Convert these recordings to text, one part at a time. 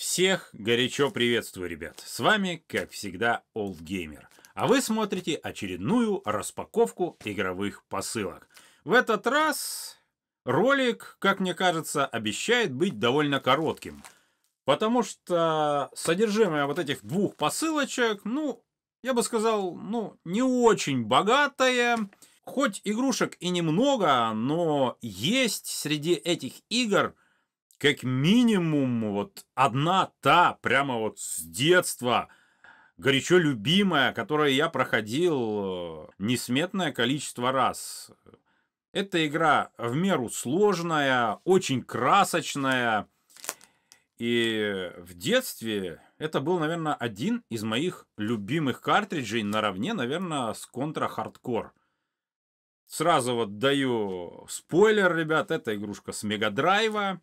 Всех горячо приветствую, ребят! С вами, как всегда, Old Олдгеймер. А вы смотрите очередную распаковку игровых посылок. В этот раз ролик, как мне кажется, обещает быть довольно коротким. Потому что содержимое вот этих двух посылочек, ну, я бы сказал, ну, не очень богатое. Хоть игрушек и немного, но есть среди этих игр как минимум вот одна та, прямо вот с детства, горячо любимая, которую я проходил э, несметное количество раз. Эта игра в меру сложная, очень красочная. И в детстве это был, наверное, один из моих любимых картриджей наравне, наверное, с Contra Hardcore. Сразу вот даю спойлер, ребят, это игрушка с Мегадрайва.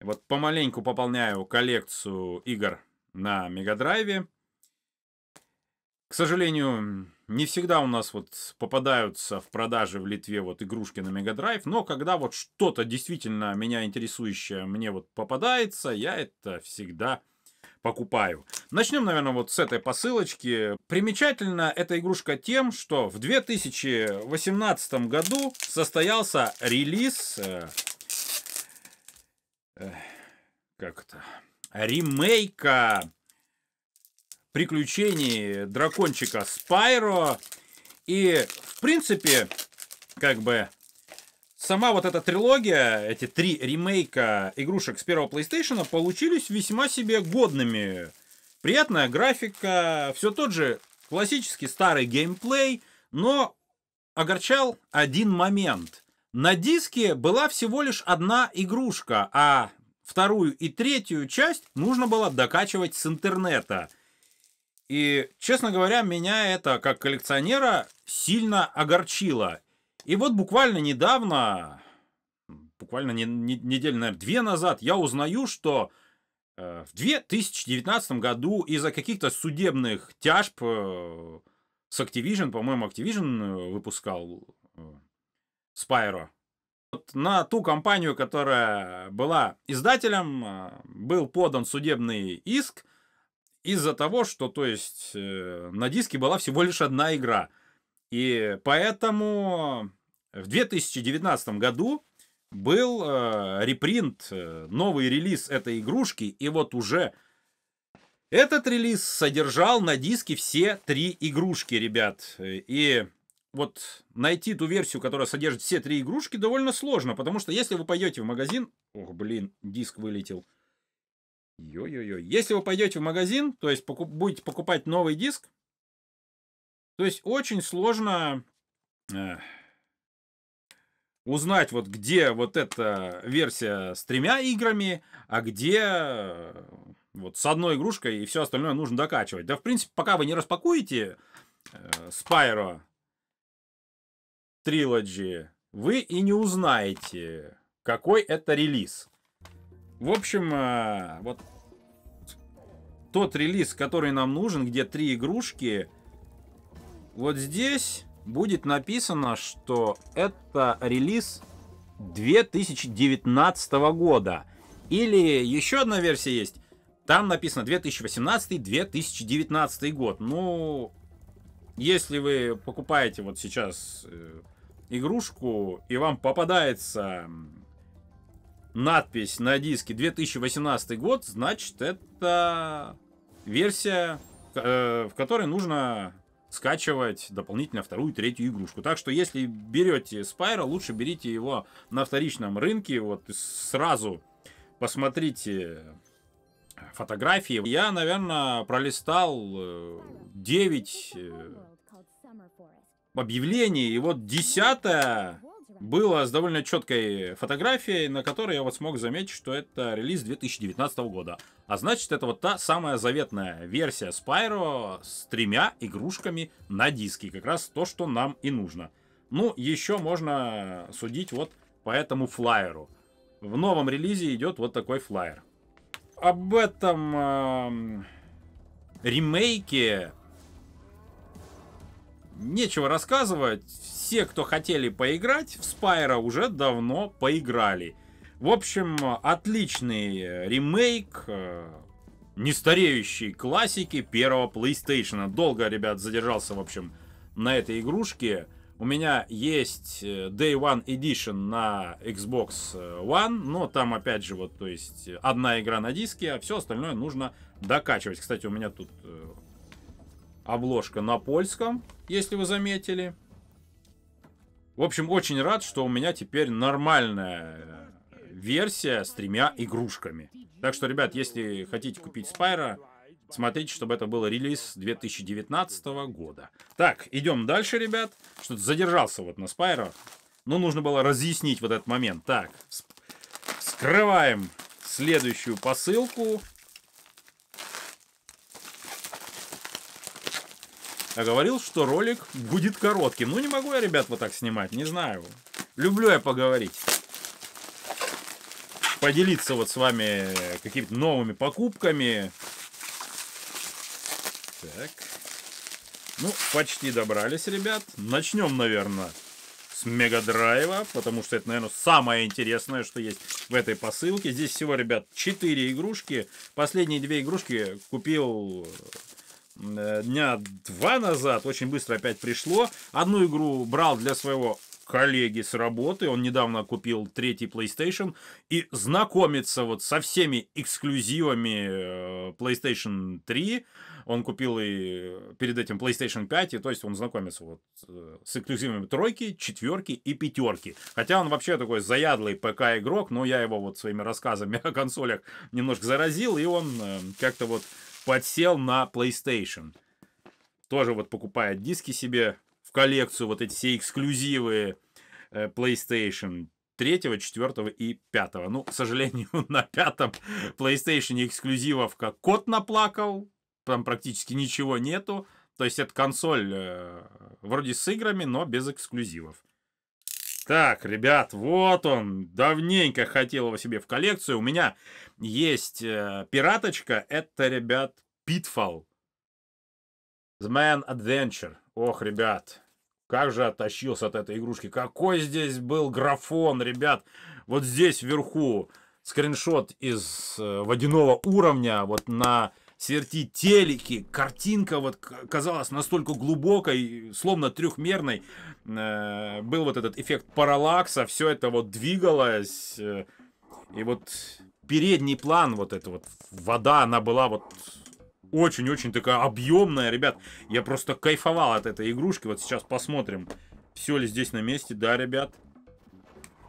Вот помаленьку пополняю коллекцию игр на Мегадрайве. К сожалению, не всегда у нас вот попадаются в продаже в Литве вот игрушки на Мегадрайв, но когда вот что-то действительно меня интересующее мне вот попадается, я это всегда покупаю. Начнем, наверное, вот с этой посылочки. Примечательна эта игрушка тем, что в 2018 году состоялся релиз э, как это, ремейка приключений дракончика Спайро. И, в принципе, как бы сама вот эта трилогия, эти три ремейка игрушек с первого PlayStation получились весьма себе годными. Приятная графика, все тот же классический старый геймплей, но огорчал один момент. На диске была всего лишь одна игрушка, а вторую и третью часть нужно было докачивать с интернета. И, честно говоря, меня это, как коллекционера, сильно огорчило. И вот буквально недавно, буквально не, не, неделю, наверное, две назад, я узнаю, что э, в 2019 году из-за каких-то судебных тяжб э, с Activision, по-моему, Activision э, выпускал э, Spyro, на ту компанию, которая была издателем, э, был подан судебный иск из-за того, что то есть, э, на диске была всего лишь одна игра. И поэтому в 2019 году был э, репринт, э, новый релиз этой игрушки, и вот уже этот релиз содержал на диске все три игрушки, ребят. И вот найти ту версию, которая содержит все три игрушки, довольно сложно, потому что если вы пойдете в магазин... Ох, блин, диск вылетел. Ё-ё-ё. Если вы пойдете в магазин, то есть покуп, будете покупать новый диск, то есть очень сложно э, узнать, вот где вот эта версия с тремя играми, а где э, вот с одной игрушкой и все остальное нужно докачивать. Да, в принципе, пока вы не распакуете э, Spyro Trilogy, вы и не узнаете, какой это релиз. В общем, э, вот тот релиз, который нам нужен, где три игрушки, вот здесь будет написано, что это релиз 2019 года. Или еще одна версия есть. Там написано 2018-2019 год. Ну, если вы покупаете вот сейчас э, игрушку, и вам попадается надпись на диске 2018 год, значит, это версия, э, в которой нужно скачивать дополнительно вторую третью игрушку. Так что, если берете Спайра, лучше берите его на вторичном рынке, вот сразу посмотрите фотографии. Я, наверное, пролистал 9 э, объявлений. И вот десятое было с довольно четкой фотографией, на которой я вот смог заметить, что это релиз 2019 года. А значит, это вот та самая заветная версия Spyro с тремя игрушками на диске. Как раз то, что нам и нужно. Ну, еще можно судить вот по этому флайеру. В новом релизе идет вот такой флайер. Об этом э, ремейке нечего рассказывать. Все, кто хотели поиграть, в Спайра уже давно поиграли. В общем, отличный э, ремейк э, нестареющей классики первого PlayStation. Долго, ребят, задержался, в общем, на этой игрушке. У меня есть э, Day One Edition на Xbox э, One, но там опять же вот, то есть одна игра на диске, а все остальное нужно докачивать. Кстати, у меня тут Обложка на польском, если вы заметили. В общем, очень рад, что у меня теперь нормальная э, версия с тремя игрушками. Так что, ребят, если хотите купить Спайра, смотрите, чтобы это был релиз 2019 года. Так, идем дальше, ребят. Что-то задержался вот на Спайра. Но ну, нужно было разъяснить вот этот момент. Так, скрываем следующую посылку. а говорил, что ролик будет коротким. Ну, не могу я, ребят, вот так снимать, не знаю. Люблю я поговорить. Поделиться вот с вами какими-то новыми покупками. Так. Ну, почти добрались, ребят. Начнем, наверное, с Мегадрайва, потому что это, наверное, самое интересное, что есть в этой посылке. Здесь всего, ребят, 4 игрушки. Последние две игрушки купил Э, дня два назад, очень быстро опять пришло. Одну игру брал для своего коллеги с работы, он недавно купил третий PlayStation, и знакомится вот со всеми эксклюзивами э, PlayStation 3, он купил и перед этим PlayStation 5, и то есть он знакомится вот э, с эксклюзивами тройки, четверки и пятерки. Хотя он вообще такой заядлый ПК-игрок, но я его вот своими рассказами о консолях немножко заразил, и он как-то вот подсел на PlayStation. Тоже вот покупает диски себе в коллекцию, вот эти все эксклюзивы э, PlayStation 3, 4 и 5. Ну, к сожалению, на пятом PlayStation эксклюзивов как кот наплакал, там практически ничего нету. То есть это консоль э, вроде с играми, но без эксклюзивов. Так, ребят, вот он. Давненько хотел его себе в коллекцию. У меня есть э, пираточка. Это, ребят, Pitfall. The Man Adventure. Ох, ребят, как же оттащился от этой игрушки. Какой здесь был графон, ребят. Вот здесь вверху скриншот из э, водяного уровня. Вот на Свертить телеки, картинка вот казалась настолько глубокой, словно трехмерной, э, был вот этот эффект параллакса, все это вот двигалось, э, и вот передний план, вот эта вот вода, она была вот очень-очень такая объемная, ребят. Я просто кайфовал от этой игрушки. Вот сейчас посмотрим, все ли здесь на месте. Да, ребят.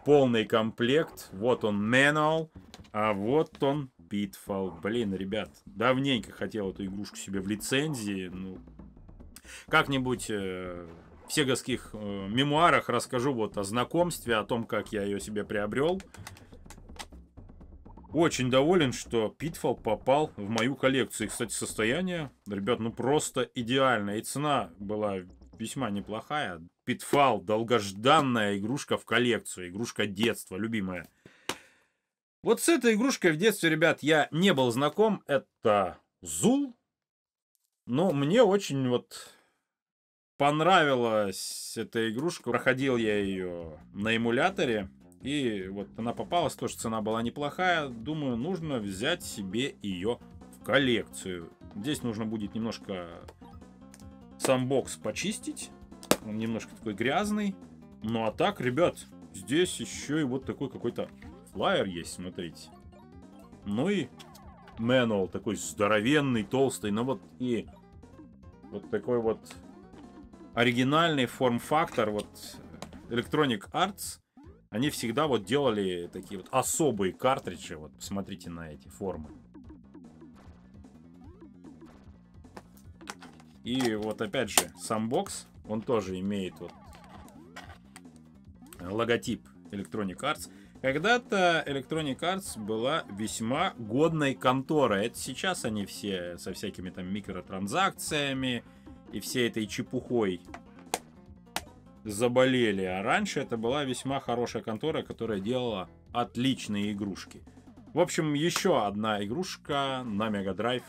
Полный комплект. Вот он, manual. А вот он, Pitfall. Блин, ребят, давненько хотел эту игрушку себе в лицензии. Ну, как-нибудь э, в сеговских э, мемуарах расскажу вот о знакомстве, о том, как я ее себе приобрел. Очень доволен, что Pitfall попал в мою коллекцию. И, кстати, состояние, ребят, ну просто идеальное. И цена была весьма неплохая. Pitfall, долгожданная игрушка в коллекцию, игрушка детства, любимая. Вот с этой игрушкой в детстве, ребят, я не был знаком. Это Зул. Но мне очень вот понравилась эта игрушка. Проходил я ее на эмуляторе. И вот она попалась, тоже цена была неплохая. Думаю, нужно взять себе ее в коллекцию. Здесь нужно будет немножко сам бокс почистить. Он немножко такой грязный. Ну а так, ребят, здесь еще и вот такой какой-то Flyer есть, смотрите. Ну и Manual такой здоровенный, толстый. Ну вот и вот такой вот оригинальный форм-фактор. Вот э, Electronic Arts. Они всегда вот делали такие вот особые картриджи. Вот посмотрите на эти формы. И вот опять же, сам бокс, он тоже имеет вот э, логотип Electronic Arts. Когда-то Electronic Arts была весьма годной конторой. Это сейчас они все со всякими там микротранзакциями и всей этой чепухой заболели. А раньше это была весьма хорошая контора, которая делала отличные игрушки. В общем, еще одна игрушка на Мега Драйв,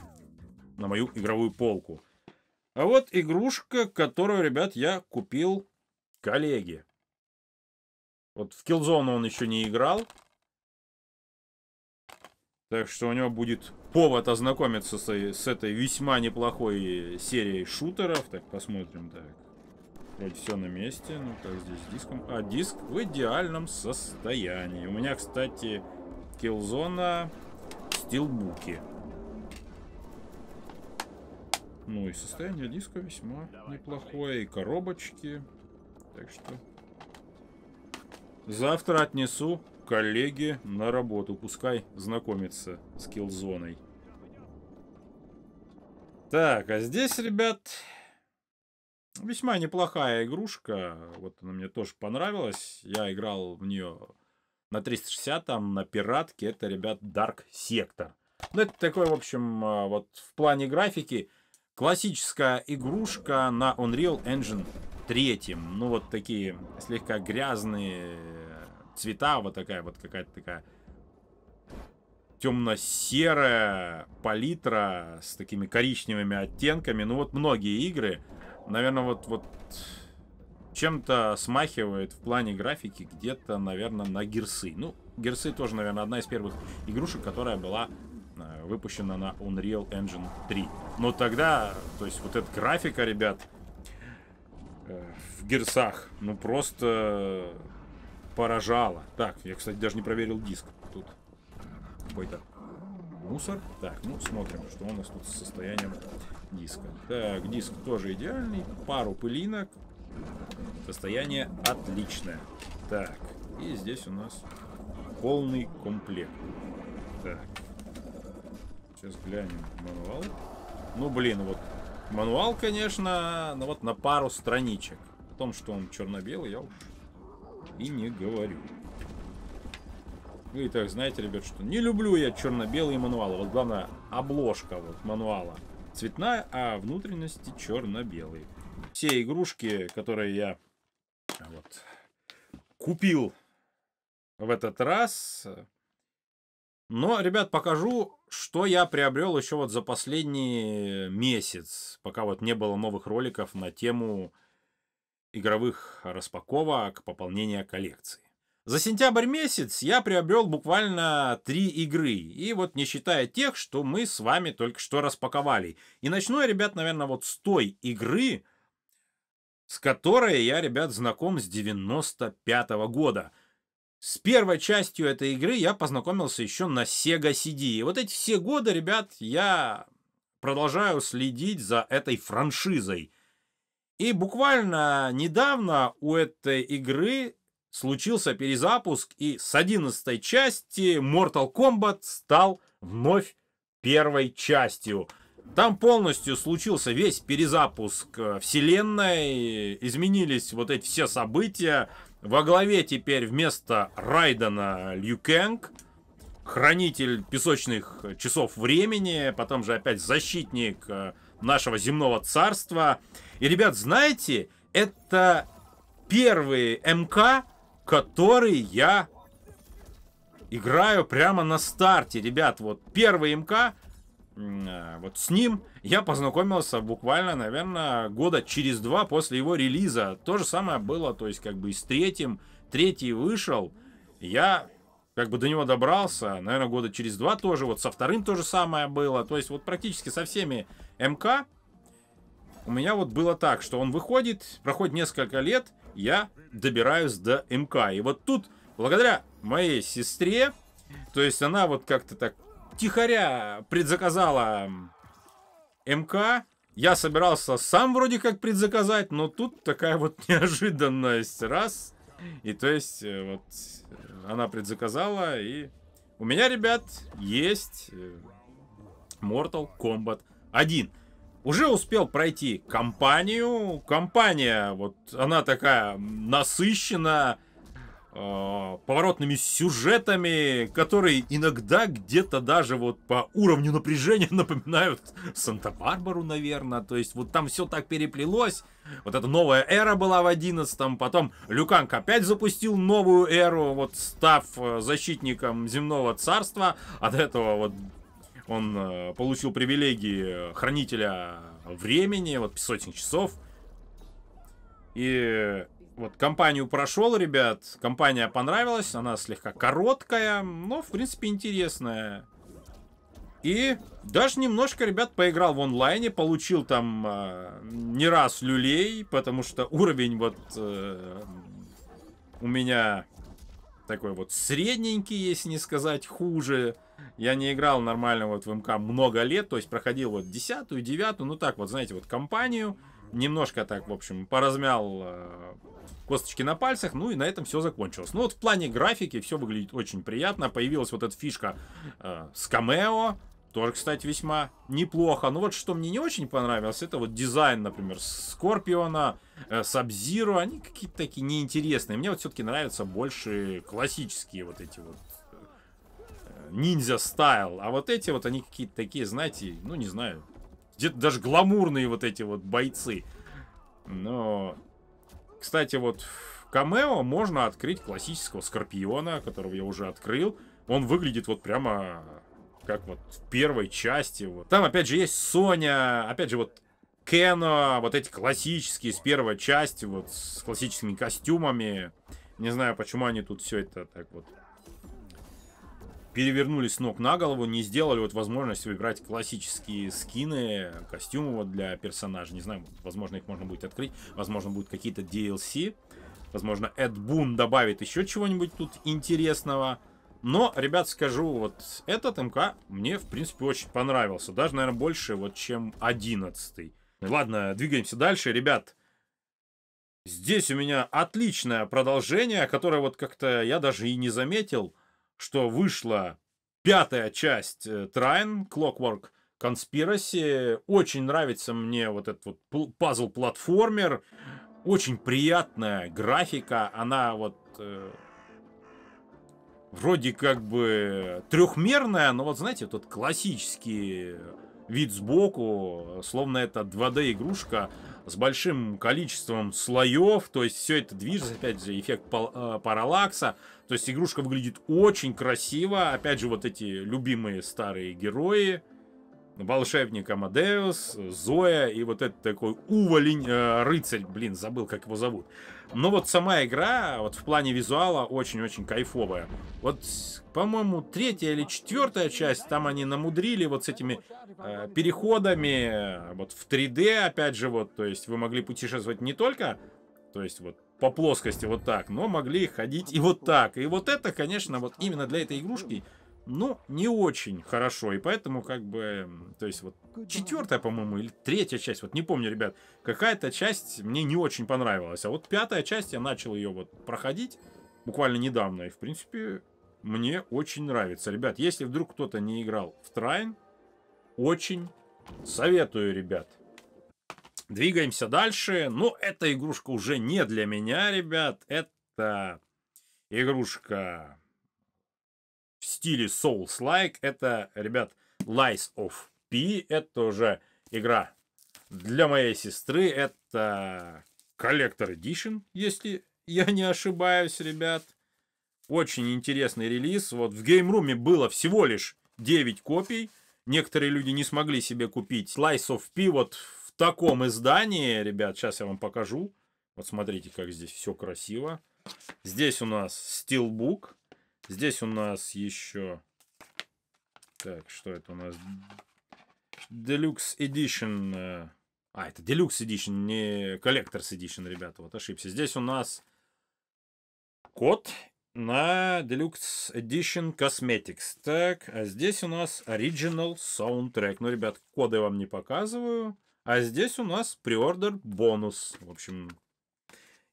на мою игровую полку. А вот игрушка, которую, ребят, я купил коллеге. Вот в Killzone он еще не играл. Так что у него будет повод ознакомиться с, с этой весьма неплохой серией шутеров. Так, посмотрим. Так. Вроде все на месте. Ну, как здесь с диском? А, диск в идеальном состоянии. У меня, кстати, Killzone стилбуки. Ну и состояние диска весьма неплохое. И коробочки. Так что Завтра отнесу коллеге на работу. Пускай знакомится с киллзоной. Так, а здесь, ребят, весьма неплохая игрушка. Вот она мне тоже понравилась. Я играл в нее на 360, там, на пиратке. Это, ребят, Dark Sector. Ну, это такой, в общем, а, вот в плане графики классическая игрушка на Unreal Engine 3. Ну, вот такие слегка грязные цвета, вот такая вот какая-то такая темно-серая палитра с такими коричневыми оттенками. Ну вот многие игры, наверное, вот, вот чем-то смахивает в плане графики где-то, наверное, на Герсы. Ну, Герсы тоже, наверное, одна из первых игрушек, которая была э, выпущена на Unreal Engine 3. Но тогда, то есть вот эта графика, ребят, э, в Герсах, ну просто поражало. Так, я, кстати, даже не проверил диск. Тут какой-то мусор. Так, ну смотрим, что у нас тут с состоянием диска. Так, диск тоже идеальный. Пару пылинок. Состояние отличное. Так, и здесь у нас полный комплект. Так. Сейчас глянем мануал. Ну, блин, вот мануал, конечно, ну вот на пару страничек. О том, что он черно-белый, я уж и не говорю. Вы ну и так знаете, ребят, что не люблю я черно-белые мануалы. Вот главное, обложка вот мануала цветная, а внутренности черно-белые. Все игрушки, которые я а, вот, купил в этот раз. Но, ребят, покажу, что я приобрел еще вот за последний месяц, пока вот не было новых роликов на тему игровых распаковок пополнения коллекции. За сентябрь месяц я приобрел буквально три игры, и вот не считая тех, что мы с вами только что распаковали. И начну я, ребят, наверное, вот с той игры, с которой я, ребят, знаком с 95 -го года. С первой частью этой игры я познакомился еще на Sega CD. И вот эти все годы, ребят, я продолжаю следить за этой франшизой – и буквально недавно у этой игры случился перезапуск, и с 11 части Mortal Kombat стал вновь первой частью. Там полностью случился весь перезапуск э, вселенной, изменились вот эти все события. Во главе теперь вместо Райдена Лью Кэнг, хранитель песочных часов времени, потом же опять защитник э, нашего земного царства – и, ребят, знаете, это первые МК, которые я играю прямо на старте. Ребят, вот первый МК, э, вот с ним я познакомился буквально, наверное, года через два после его релиза. То же самое было, то есть как бы и с третьим. Третий вышел, я как бы до него добрался, наверное, года через два тоже. Вот со вторым то же самое было. То есть вот практически со всеми МК у меня вот было так, что он выходит, проходит несколько лет, я добираюсь до МК. И вот тут, благодаря моей сестре, то есть она вот как-то так тихоря предзаказала МК. Я собирался сам вроде как предзаказать, но тут такая вот неожиданность. Раз. И то есть э, вот э, она предзаказала. И у меня, ребят, есть э, Mortal Kombat 1 уже успел пройти компанию. Компания, вот она такая насыщена э, поворотными сюжетами, которые иногда где-то даже вот по уровню напряжения напоминают Санта-Барбару, наверное. То есть вот там все так переплелось. Вот эта новая эра была в одиннадцатом, потом Люканг опять запустил новую эру, вот став э, защитником земного царства. От этого вот он э, получил привилегии хранителя времени, вот сотен часов. И вот компанию прошел, ребят. Компания понравилась, она слегка короткая, но, в принципе, интересная. И даже немножко, ребят, поиграл в онлайне, получил там э, не раз люлей, потому что уровень вот э, у меня такой вот средненький, если не сказать хуже. Я не играл нормально вот в МК много лет, то есть проходил вот десятую, девятую, ну так вот, знаете, вот компанию. Немножко так, в общем, поразмял э, косточки на пальцах, ну и на этом все закончилось. Ну вот в плане графики все выглядит очень приятно. Появилась вот эта фишка э, с камео, тоже, кстати, весьма неплохо. Но вот что мне не очень понравилось, это вот дизайн, например, Скорпиона, э, Сабзиру. Они какие-то такие неинтересные. Мне вот все-таки нравятся больше классические вот эти вот ниндзя стайл. А вот эти вот, они какие-то такие, знаете, ну не знаю, где-то даже гламурные вот эти вот бойцы. Но, кстати, вот в камео можно открыть классического Скорпиона, которого я уже открыл. Он выглядит вот прямо как вот в первой части. Вот. Там опять же есть Соня, опять же вот Кена, вот эти классические с первой части, вот с классическими костюмами. Не знаю, почему они тут все это так вот перевернулись ног на голову, не сделали вот возможность выбирать классические скины, костюмы вот для персонажа. Не знаю, возможно, их можно будет открыть, возможно, будут какие-то DLC. Возможно, Эд Бун добавит еще чего-нибудь тут интересного. Но, ребят, скажу, вот этот МК мне, в принципе, очень понравился. Даже, наверное, больше, вот, чем 11 Ладно, двигаемся дальше, ребят. Здесь у меня отличное продолжение, которое вот как-то я даже и не заметил что вышла пятая часть э, Трайн, Clockwork Conspiracy. Очень нравится мне вот этот вот пазл-платформер. Очень приятная графика. Она вот э, вроде как бы трехмерная, но вот знаете, тот классический вид сбоку, словно это 2D игрушка, с большим количеством слоев, то есть все это движется, опять же, эффект э, параллакса, то есть игрушка выглядит очень красиво, опять же, вот эти любимые старые герои, волшебник Амадеус, Зоя и вот этот такой уволень, э, рыцарь, блин, забыл, как его зовут. Но вот сама игра, вот в плане визуала, очень-очень кайфовая. Вот, по-моему, третья или четвертая часть, там они намудрили вот с этими э, переходами, вот в 3D, опять же, вот, то есть вы могли путешествовать не только, то есть вот по плоскости вот так, но могли ходить и вот так. И вот это, конечно, вот именно для этой игрушки ну, не очень хорошо. И поэтому, как бы, то есть, вот четвертая, по-моему, или третья часть, вот не помню, ребят, какая-то часть мне не очень понравилась. А вот пятая часть, я начал ее вот проходить буквально недавно. И, в принципе, мне очень нравится. Ребят, если вдруг кто-то не играл в Трайн, очень советую, ребят. Двигаемся дальше. Но эта игрушка уже не для меня, ребят. Это игрушка стиле Souls-like. Это, ребят, Lies of P. Это уже игра для моей сестры. Это Collector Edition, если я не ошибаюсь, ребят. Очень интересный релиз. Вот в геймруме было всего лишь 9 копий. Некоторые люди не смогли себе купить Lies of P вот в таком издании. Ребят, сейчас я вам покажу. Вот смотрите, как здесь все красиво. Здесь у нас Steelbook. Здесь у нас еще... Так, что это у нас? Deluxe Edition. Э, а, это Deluxe Edition, не Collector's Edition, ребята. Вот ошибся. Здесь у нас код на Deluxe Edition Cosmetics. Так, а здесь у нас Original Soundtrack. Ну, ребят, коды вам не показываю. А здесь у нас Preorder бонус. В общем,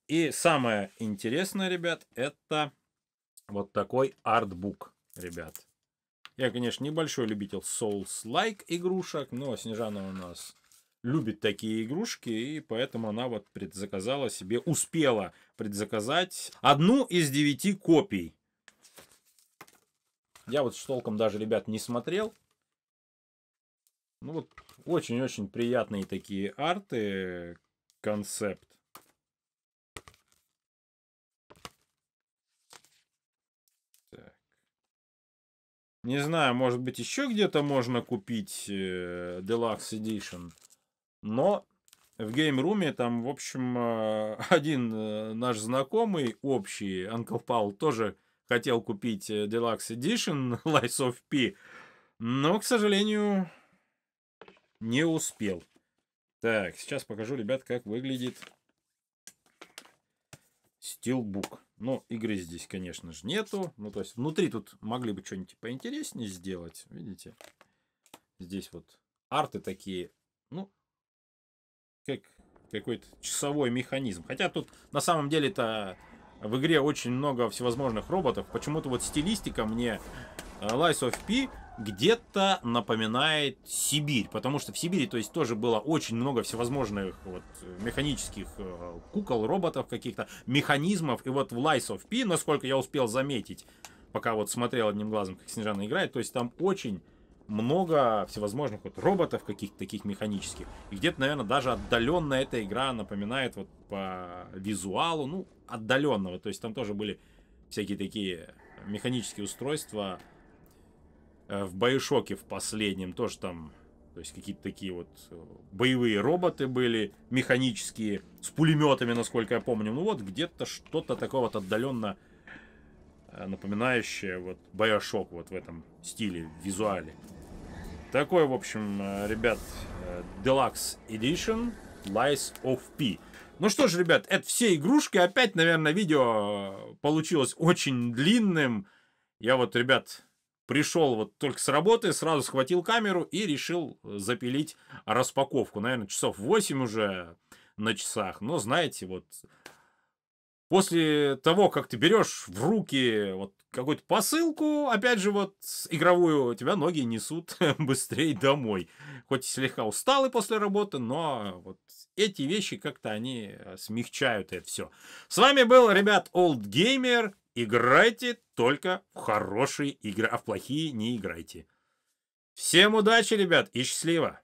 и самое интересное, ребят, это вот такой артбук, ребят. Я, конечно, небольшой любитель Souls-like игрушек, но Снежана у нас любит такие игрушки, и поэтому она вот предзаказала себе, успела предзаказать одну из девяти копий. Я вот с толком даже, ребят, не смотрел. Ну вот, очень-очень приятные такие арты, концепт. Не знаю, может быть, еще где-то можно купить э, Deluxe Edition. Но в геймруме там, в общем, э, один э, наш знакомый, общий, Анкл Паул, тоже хотел купить э, Deluxe Edition Lies of P. Но, к сожалению, не успел. Так, сейчас покажу, ребят, как выглядит Steelbook. Ну, игры здесь, конечно же, нету. Ну, то есть, внутри тут могли бы что-нибудь поинтереснее сделать. Видите? Здесь вот арты такие, ну, как какой-то часовой механизм. Хотя тут, на самом деле, это в игре очень много всевозможных роботов. Почему-то вот стилистика мне э, Lies of P где-то напоминает Сибирь, потому что в Сибири, то есть, тоже было очень много всевозможных вот механических э, кукол, роботов каких-то, механизмов, и вот в Lies of P, насколько я успел заметить, пока вот смотрел одним глазом, как Снежана играет, то есть там очень много всевозможных вот роботов каких-то таких механических. И где-то, наверное, даже отдаленно эта игра напоминает вот по визуалу, ну, отдаленного. То есть там тоже были всякие такие механические устройства, Э, в Байошоке в последнем тоже там, то есть какие-то такие вот э, боевые роботы были, механические, с пулеметами, насколько я помню. Ну вот где-то что-то такое вот отдаленно э, напоминающее вот Байошок вот в этом стиле, визуале. Такой, в общем, ребят, Deluxe Edition Lies of P. Ну что ж, ребят, это все игрушки. Опять, наверное, видео получилось очень длинным. Я вот, ребят, пришел вот только с работы, сразу схватил камеру и решил э, запилить распаковку. Наверное, часов 8 уже на часах. Но знаете, вот после того, как ты берешь в руки вот какую-то посылку, опять же, вот игровую, тебя ноги несут быстрее домой. Хоть слегка усталый после работы, но вот эти вещи как-то они э, смягчают это все. С вами был, ребят, Old Gamer. Играйте только в хорошие игры, а в плохие не играйте. Всем удачи, ребят, и счастливо!